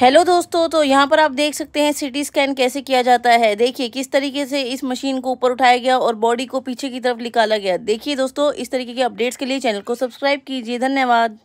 hello दोस्तों तो यहाँ पर आप देख सकते हैं सिटी स्कैन कैसे किया जाता है देखिए किस तरीके से इस मशीन को ऊपर उठाया गया और बॉडी को पीछे की तरफ निकाला गया देखिए दोस्तों इस तरीके के अपडेट्स के लिए चैनल को सब्सक्राइब कीजिए धन्यवाद